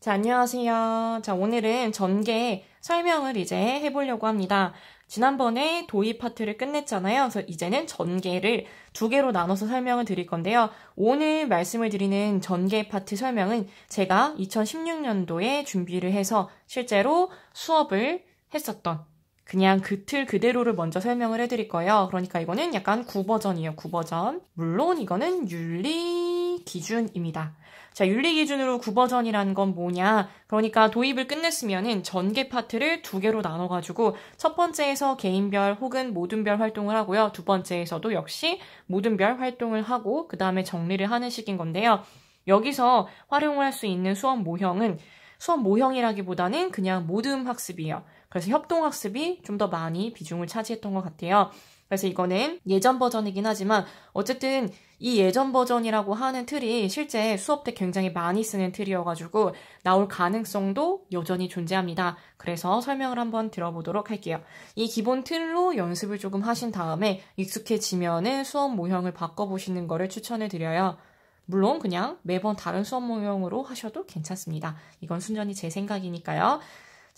자, 안녕하세요. 자, 오늘은 전개 설명을 이제 해보려고 합니다. 지난번에 도입 파트를 끝냈잖아요. 그래서 이제는 전개를 두 개로 나눠서 설명을 드릴 건데요. 오늘 말씀을 드리는 전개 파트 설명은 제가 2016년도에 준비를 해서 실제로 수업을 했었던 그냥 그 틀 그대로를 먼저 설명을 해드릴 거예요. 그러니까 이거는 약간 구버전이에요. 구버전. 물론 이거는 윤리 기준입니다. 자, 윤리 기준으로 구버전이라는건 뭐냐? 그러니까 도입을 끝냈으면은 전개 파트를 두 개로 나눠 가지고 첫 번째에서 개인별 혹은 모든별 활동을 하고요. 두 번째에서도 역시 모든별 활동을 하고 그다음에 정리를 하는 식인 건데요. 여기서 활용을 할 수 있는 수업 모형은 수업 모형이라기보다는 그냥 모듬 학습이에요. 그래서 협동학습이 좀 더 많이 비중을 차지했던 것 같아요. 그래서 이거는 예전 버전이긴 하지만 어쨌든 이 예전 버전이라고 하는 틀이 실제 수업 때 굉장히 많이 쓰는 틀이어가지고 나올 가능성도 여전히 존재합니다. 그래서 설명을 한번 들어보도록 할게요. 이 기본 틀로 연습을 조금 하신 다음에 익숙해지면은 수업 모형을 바꿔보시는 거를 추천을 드려요. 물론 그냥 매번 다른 수업 모형으로 하셔도 괜찮습니다. 이건 순전히 제 생각이니까요.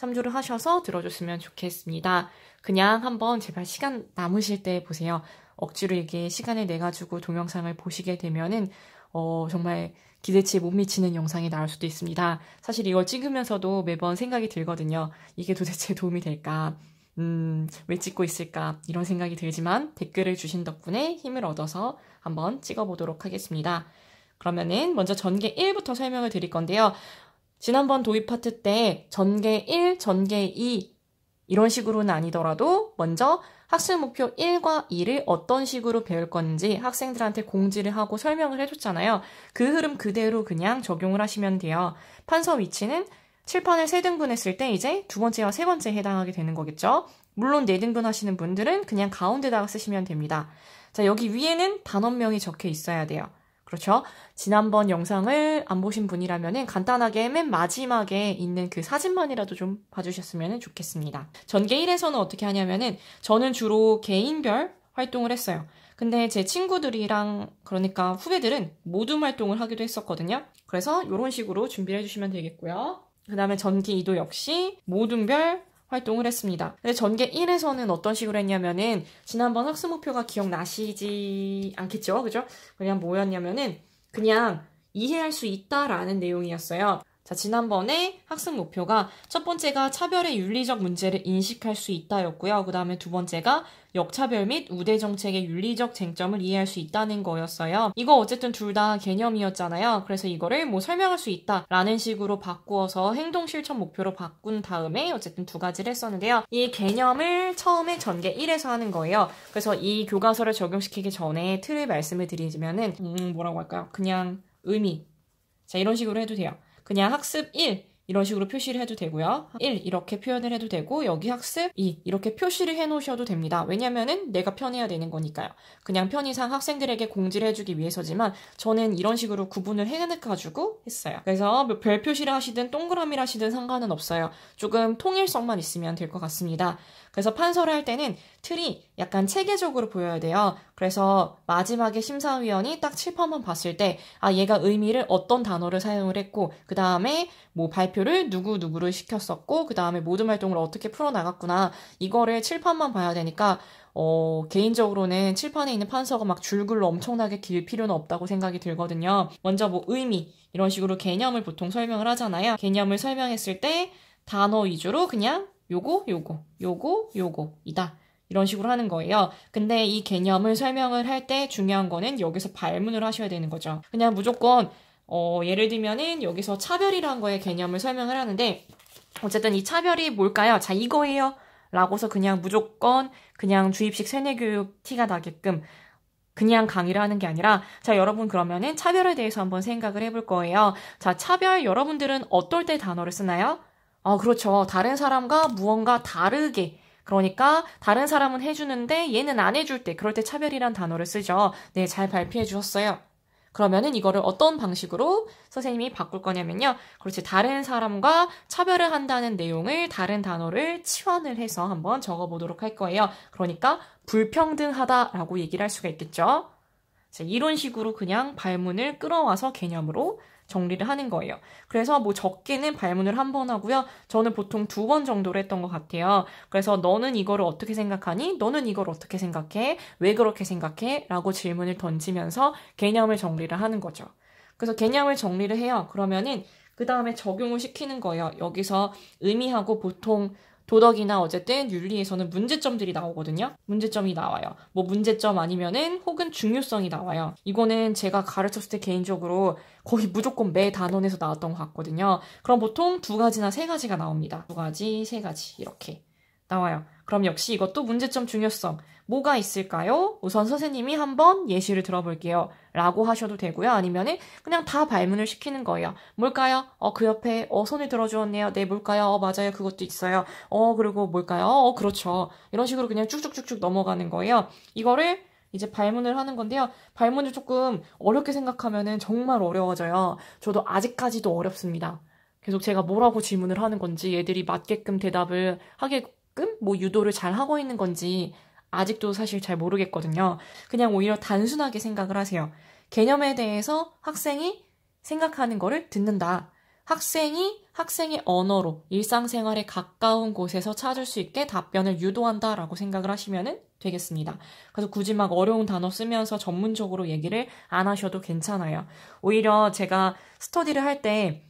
참조를 하셔서 들어줬으면 좋겠습니다. 그냥 한번 제발 시간 남으실 때 보세요. 억지로 이게 시간을 내가지고 동영상을 보시게 되면은 어, 정말 기대치에 못 미치는 영상이 나올 수도 있습니다. 사실 이걸 찍으면서도 매번 생각이 들거든요. 이게 도대체 도움이 될까? 음, 왜 찍고 있을까? 이런 생각이 들지만 댓글을 주신 덕분에 힘을 얻어서 한번 찍어보도록 하겠습니다. 그러면은 먼저 전개 1부터 설명을 드릴 건데요. 지난번 도입 파트 때 전개 1, 전개 2 이런 식으로는 아니더라도 먼저 학습 목표 1과 2를 어떤 식으로 배울 건지 학생들한테 공지를 하고 설명을 해줬잖아요. 그 흐름 그대로 그냥 적용을 하시면 돼요. 판서 위치는 칠판을 세등분했을 때 이제 두 번째와 세 번째에 해당하게 되는 거겠죠. 물론 네등분 하시는 분들은 그냥 가운데다가 쓰시면 됩니다. 자, 여기 위에는 단원명이 적혀 있어야 돼요. 그렇죠? 지난번 영상을 안 보신 분이라면 간단하게 맨 마지막에 있는 그 사진만이라도 좀 봐주셨으면 좋겠습니다. 전개 1에서는 어떻게 하냐면은 저는 주로 개인별 활동을 했어요. 근데 제 친구들이랑 그러니까 후배들은 모둠 활동을 하기도 했었거든요. 그래서 이런 식으로 준비를 해주시면 되겠고요. 그 다음에 전기 2도 역시 모둠별 활동을 했습니다. 근데 전개 1에서는 어떤 식으로 했냐면은 지난번 학습 목표가 기억나시지 않겠죠? 그죠? 그냥 뭐였냐면은 그냥 이해할 수 있다라는 내용이었어요. 자, 지난번에 학습 목표가 첫 번째가 차별의 윤리적 문제를 인식할 수 있다였고요. 그 다음에 두 번째가 역차별 및 우대 정책의 윤리적 쟁점을 이해할 수 있다는 거였어요. 이거 어쨌든 둘 다 개념이었잖아요. 그래서 이거를 뭐 설명할 수 있다라는 식으로 바꾸어서 행동 실천 목표로 바꾼 다음에 어쨌든 두 가지를 했었는데요. 이 개념을 처음에 전개 1에서 하는 거예요. 그래서 이 교과서를 적용시키기 전에 틀을 말씀을 드리자면은 음 뭐라고 할까요? 그냥 의미. 자, 이런 식으로 해도 돼요. 그냥 학습 1, 이런 식으로 표시를 해도 되고요. 1 아. 이렇게 표현을 해도 되고 여기 학습 2 이렇게 표시를 해 놓으셔도 됩니다. 왜냐면은 내가 편해야 되는 거니까요. 그냥 편의상 학생들에게 공지를 해주기 위해서지만 저는 이런 식으로 구분을 해가지고 했어요. 그래서 뭐 별 표시를 하시든 동그라미를 하시든 상관은 없어요. 조금 통일성만 있으면 될 것 같습니다. 그래서 판서를 할 때는 틀이 약간 체계적으로 보여야 돼요. 그래서 마지막에 심사위원이 딱 칠판만 봤을 때, 아, 얘가 의미를 어떤 단어를 사용을 했고, 그 다음에 뭐 발표를 누구누구를 시켰었고, 그 다음에 모든 활동을 어떻게 풀어나갔구나. 이거를 칠판만 봐야 되니까, 어, 개인적으로는 칠판에 있는 판서가 막 줄글로 엄청나게 길 필요는 없다고 생각이 들거든요. 먼저 뭐 의미, 이런 식으로 개념을 보통 설명을 하잖아요. 개념을 설명했을 때, 단어 위주로 그냥 요거, 요거, 요거, 요거이다. 이런 식으로 하는 거예요. 근데 이 개념을 설명을 할 때 중요한 거는 여기서 발문을 하셔야 되는 거죠. 그냥 무조건 어, 예를 들면은 여기서 차별이란 거의 개념을 설명을 하는데 어쨌든 이 차별이 뭘까요? 자, 이거예요. 라고서 그냥 무조건 그냥 주입식 세뇌교육 티가 나게끔 그냥 강의를 하는 게 아니라 자 여러분 그러면은 차별에 대해서 한번 생각을 해볼 거예요. 자 차별 여러분들은 어떨 때 단어를 쓰나요? 어, 그렇죠. 다른 사람과 무언가 다르게 그러니까 다른 사람은 해주는데 얘는 안 해줄 때 그럴 때 차별이란 단어를 쓰죠. 네, 잘 발표해 주셨어요. 그러면은 이거를 어떤 방식으로 선생님이 바꿀 거냐면요. 그렇지 다른 사람과 차별을 한다는 내용을 다른 단어를 치환을 해서 한번 적어 보도록 할 거예요. 그러니까 불평등하다라고 얘기를 할 수가 있겠죠. 자, 이런 식으로 그냥 발문을 끌어와서 개념으로 정리를 하는 거예요. 그래서 뭐 적게는 발문을 한 번 하고요. 저는 보통 두 번 정도로 했던 것 같아요. 그래서 너는 이거를 어떻게 생각하니? 너는 이걸 어떻게 생각해? 왜 그렇게 생각해? 라고 질문을 던지면서 개념을 정리를 하는 거죠. 그래서 개념을 정리를 해요. 그러면은 그 다음에 적용을 시키는 거예요. 여기서 의미하고 보통 도덕이나 어쨌든 윤리에서는 문제점들이 나오거든요. 문제점이 나와요. 뭐 문제점 아니면은 혹은 중요성이 나와요. 이거는 제가 가르쳤을 때 개인적으로 거의 무조건 매 단원에서 나왔던 것 같거든요. 그럼 보통 두 가지나 세 가지가 나옵니다. 두 가지, 세 가지 이렇게 나와요. 그럼 역시 이것도 문제점 중요성. 뭐가 있을까요? 우선 선생님이 한번 예시를 들어볼게요. 라고 하셔도 되고요. 아니면 그냥 다 발문을 시키는 거예요. 뭘까요? 어, 그 옆에, 어, 손을 들어주었네요. 네, 뭘까요? 어, 맞아요. 그것도 있어요. 어, 그리고 뭘까요? 어, 그렇죠. 이런 식으로 그냥 쭉쭉쭉쭉 넘어가는 거예요. 이거를 이제 발문을 하는 건데요. 발문을 조금 어렵게 생각하면은 정말 어려워져요. 저도 아직까지도 어렵습니다. 계속 제가 뭐라고 질문을 하는 건지, 얘들이 맞게끔 대답을 하게끔 뭐 유도를 잘 하고 있는 건지, 아직도 사실 잘 모르겠거든요. 그냥 오히려 단순하게 생각을 하세요. 개념에 대해서 학생이 생각하는 거를 듣는다. 학생이 학생의 언어로 일상생활에 가까운 곳에서 찾을 수 있게 답변을 유도한다라고 생각을 하시면 되겠습니다. 그래서 굳이 막 어려운 단어 쓰면서 전문적으로 얘기를 안 하셔도 괜찮아요. 오히려 제가 스터디를 할 때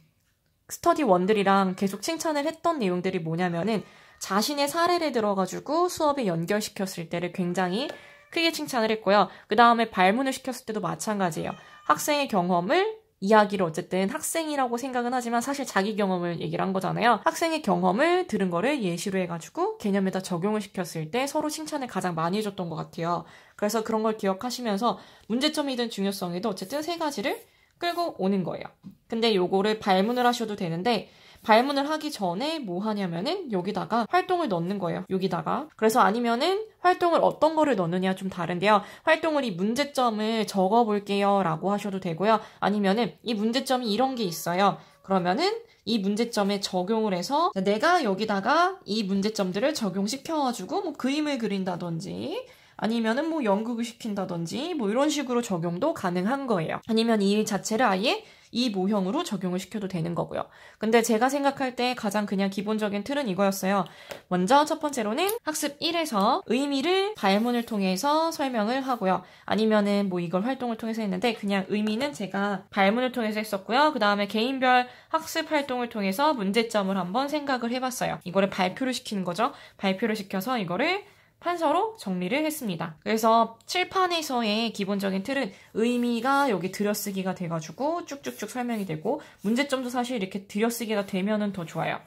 스터디원들이랑 계속 칭찬을 했던 내용들이 뭐냐면은 자신의 사례를 들어가지고 수업에 연결시켰을 때를 굉장히 크게 칭찬을 했고요. 그 다음에 발문을 시켰을 때도 마찬가지예요. 학생의 경험을 이야기를 어쨌든 학생이라고 생각은 하지만 사실 자기 경험을 얘기를 한 거잖아요. 학생의 경험을 들은 거를 예시로 해가지고 개념에다 적용을 시켰을 때 서로 칭찬을 가장 많이 해줬던 것 같아요. 그래서 그런 걸 기억하시면서 문제점이든 중요성이든 어쨌든 세 가지를 끌고 오는 거예요. 근데 요거를 발문을 하셔도 되는데 발문을 하기 전에 뭐 하냐면은 여기다가 활동을 넣는 거예요. 여기다가. 그래서 아니면은 활동을 어떤 거를 넣느냐 좀 다른데요. 활동을 이 문제점을 적어볼게요 라고 하셔도 되고요. 아니면은 이 문제점이 이런 게 있어요. 그러면은 이 문제점에 적용을 해서 내가 여기다가 이 문제점들을 적용시켜가지고 뭐 그림을 그린다든지 아니면은 뭐 연극을 시킨다든지 뭐 이런 식으로 적용도 가능한 거예요. 아니면 이 일 자체를 아예 이 모형으로 적용을 시켜도 되는 거고요. 근데 제가 생각할 때 가장 그냥 기본적인 틀은 이거였어요. 먼저 첫 번째로는 학습 1에서 의미를 발문을 통해서 설명을 하고요. 아니면은 뭐 이걸 활동을 통해서 했는데 그냥 의미는 제가 발문을 통해서 했었고요. 그 다음에 개인별 학습 활동을 통해서 문제점을 한번 생각을 해봤어요. 이거를 발표를 시키는 거죠. 발표를 시켜서 이거를 판서로 정리를 했습니다. 그래서 칠판에서의 기본적인 틀은 의미가 여기 들여쓰기가 돼가지고 쭉쭉쭉 설명이 되고 문제점도 사실 이렇게 들여쓰기가 되면은 더 좋아요.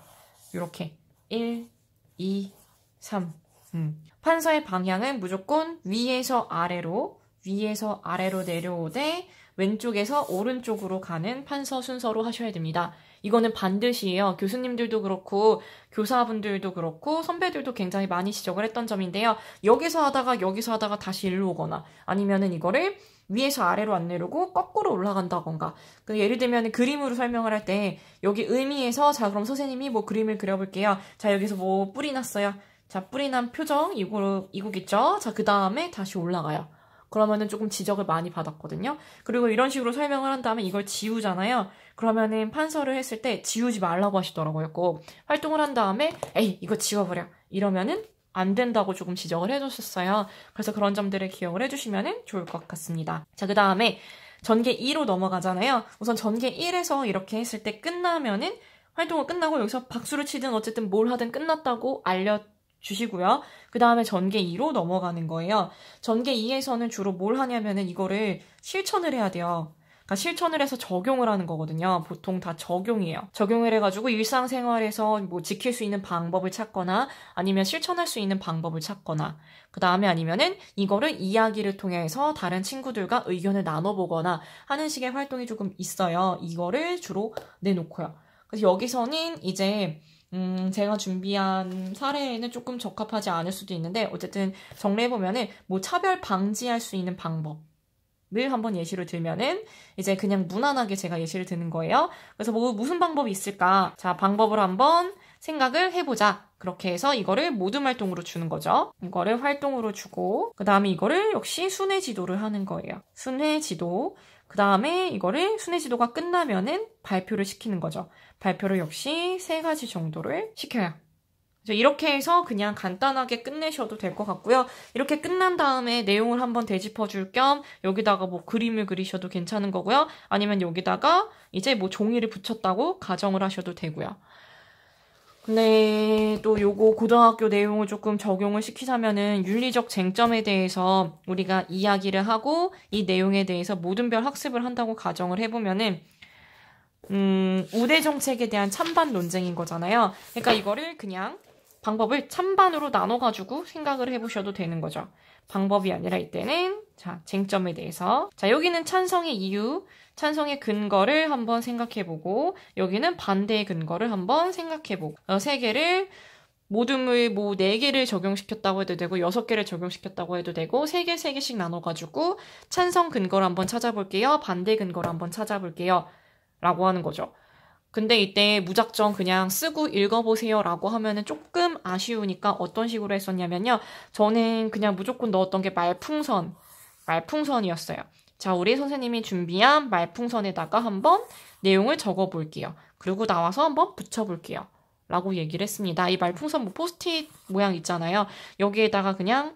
이렇게 1, 2, 3 음. 판서의 방향은 무조건 위에서 아래로 위에서 아래로 내려오되 왼쪽에서 오른쪽으로 가는 판서 순서로 하셔야 됩니다. 이거는 반드시예요. 교수님들도 그렇고 교사분들도 그렇고 선배들도 굉장히 많이 지적을 했던 점인데요. 여기서 하다가 여기서 하다가 다시 일로 오거나 아니면은 이거를 위에서 아래로 안 내려고 거꾸로 올라간다던가. 그 예를 들면 그림으로 설명을 할 때 여기 의미에서 자 그럼 선생님이 뭐 그림을 그려볼게요. 자 여기서 뭐 뿌리 났어요. 자 뿌리 난 표정 이거 이거겠죠. 자 그 다음에 다시 올라가요. 그러면은 조금 지적을 많이 받았거든요. 그리고 이런 식으로 설명을 한 다음에 이걸 지우잖아요. 그러면은 판서를 했을 때 지우지 말라고 하시더라고요. 꼭 활동을 한 다음에 에이 이거 지워버려 이러면은 안 된다고 조금 지적을 해줬었어요. 그래서 그런 점들을 기억을 해주시면 좋을 것 같습니다. 자, 그 다음에 전개 2로 넘어가잖아요. 우선 전개 1에서 이렇게 했을 때 끝나면은 활동을 끝나고 여기서 박수를 치든 어쨌든 뭘 하든 끝났다고 알려 주시고요. 그 다음에 전개 2로 넘어가는 거예요. 전개 2에서는 주로 뭘 하냐면은 이거를 실천을 해야 돼요. 그러니까 실천을 해서 적용을 하는 거거든요. 보통 다 적용이에요. 적용을 해가지고 일상생활에서 뭐 지킬 수 있는 방법을 찾거나 아니면 실천할 수 있는 방법을 찾거나 그 다음에 아니면은 이거를 이야기를 통해서 다른 친구들과 의견을 나눠보거나 하는 식의 활동이 조금 있어요. 이거를 주로 내놓고요. 그래서 여기서는 이제 음, 제가 준비한 사례에는 조금 적합하지 않을 수도 있는데, 어쨌든 정리해보면은, 뭐 차별 방지할 수 있는 방법, 늘 한번 예시를 들면은 이제 그냥 무난하게 제가 예시를 드는 거예요. 그래서 뭐 무슨 방법이 있을까? 자, 방법을 한번 생각을 해보자. 그렇게 해서 이거를 모든 활동으로 주는 거죠. 이거를 활동으로 주고, 그 다음에 이거를 역시 순회 지도를 하는 거예요. 순회 지도. 그 다음에 이거를 순회 지도가 끝나면은 발표를 시키는 거죠. 발표를 역시 세 가지 정도를 시켜요. 이렇게 해서 그냥 간단하게 끝내셔도 될 것 같고요. 이렇게 끝난 다음에 내용을 한번 되짚어 줄겸 여기다가 뭐 그림을 그리셔도 괜찮은 거고요. 아니면 여기다가 이제 뭐 종이를 붙였다고 가정을 하셔도 되고요. 근데 네, 또 요거 고등학교 내용을 조금 적용을 시키자면은 윤리적 쟁점에 대해서 우리가 이야기를 하고 이 내용에 대해서 모든 별 학습을 한다고 가정을 해보면은 음, 우대 정책에 대한 찬반 논쟁인 거잖아요. 그러니까 이거를 그냥 방법을 찬반으로 나눠가지고 생각을 해보셔도 되는 거죠. 방법이 아니라 이때는 자 쟁점에 대해서 자 여기는 찬성의 이유, 찬성의 근거를 한번 생각해보고 여기는 반대의 근거를 한번 생각해보고 어, 세 개를 모둠의 뭐 4개를 적용시켰다고 해도 되고 6개를 적용시켰다고 해도 되고 3개 3개씩 나눠가지고 찬성 근거를 한번 찾아볼게요. 반대 근거를 한번 찾아볼게요. 라고 하는 거죠. 근데 이때 무작정 그냥 쓰고 읽어보세요라고 하면은 조금 아쉬우니까 어떤 식으로 했었냐면요. 저는 그냥 무조건 넣었던 게 말풍선, 말풍선이었어요. 자, 우리 선생님이 준비한 말풍선에다가 한번 내용을 적어볼게요. 그리고 나와서 한번 붙여볼게요. 라고 얘기를 했습니다. 이 말풍선 뭐 포스트잇 모양 있잖아요. 여기에다가 그냥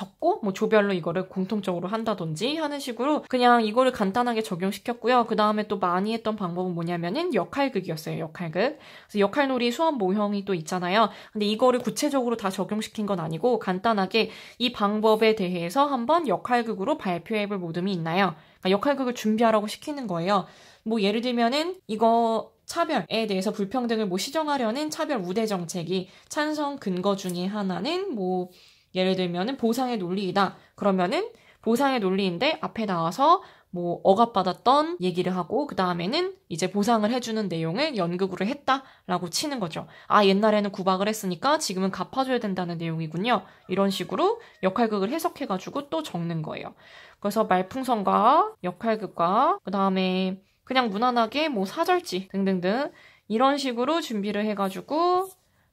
적고 뭐 조별로 이거를 공통적으로 한다든지 하는 식으로 그냥 이거를 간단하게 적용시켰고요. 그 다음에 또 많이 했던 방법은 뭐냐면은 역할극이었어요. 역할극. 그래서 역할놀이 수업 모형이 또 있잖아요. 근데 이거를 구체적으로 다 적용시킨 건 아니고 간단하게 이 방법에 대해서 한번 역할극으로 발표해볼 모둠이 있나요? 그러니까 역할극을 준비하라고 시키는 거예요. 뭐 예를 들면은 이거 차별에 대해서 불평등을 뭐 시정하려는 차별 우대 정책이 찬성 근거 중에 하나는 뭐 예를 들면은 보상의 논리이다. 그러면은 보상의 논리인데 앞에 나와서 뭐 억압받았던 얘기를 하고 그 다음에는 이제 보상을 해주는 내용을 연극으로 했다라고 치는 거죠. 아 옛날에는 구박을 했으니까 지금은 갚아줘야 된다는 내용이군요. 이런 식으로 역할극을 해석해가지고 또 적는 거예요. 그래서 말풍선과 역할극과 그 다음에 그냥 무난하게 뭐 사절지 등등등 이런 식으로 준비를 해가지고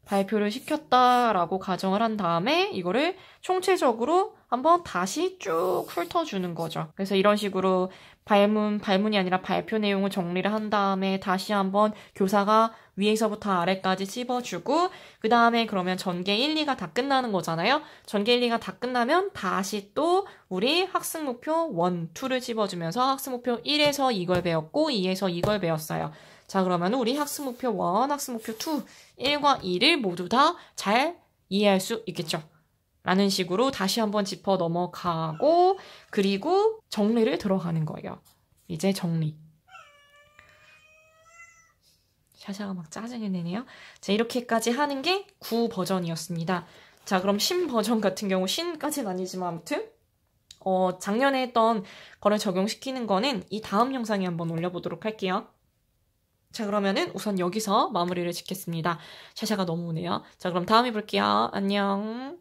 발표를 시켰다라고 가정을 한 다음에 이거를 총체적으로 한번 다시 쭉 훑어주는 거죠. 그래서 이런 식으로 발문, 발문이 아니라 발표 내용을 정리를 한 다음에 다시 한번 교사가 위에서부터 아래까지 씹어주고, 그 다음에 그러면 전개 1, 2가 다 끝나는 거잖아요? 전개 1, 2가 다 끝나면 다시 또 우리 학습 목표 1, 2를 씹어주면서 학습 목표 1에서 이걸 배웠고, 2에서 이걸 배웠어요. 자, 그러면 우리 학습 목표 1, 학습 목표 2, 1과 2를 모두 다 잘 이해할 수 있겠죠. 라는 식으로 다시 한번 짚어 넘어가고 그리고 정리를 들어가는 거예요. 이제 정리. 샤샤가 막짜증이 내네요. 자, 이렇게까지 하는 게9 버전이었습니다. 자, 그럼 신 버전 같은 경우 신까지는 아니지만 아무튼 어, 작년에 했던 거를 적용시키는 거는 이 다음 영상에 한번 올려보도록 할게요. 자 그러면은 우선 여기서 마무리를 짓겠습니다. 샤샤가 너무 우네요. 자 그럼 다음에 볼게요. 안녕.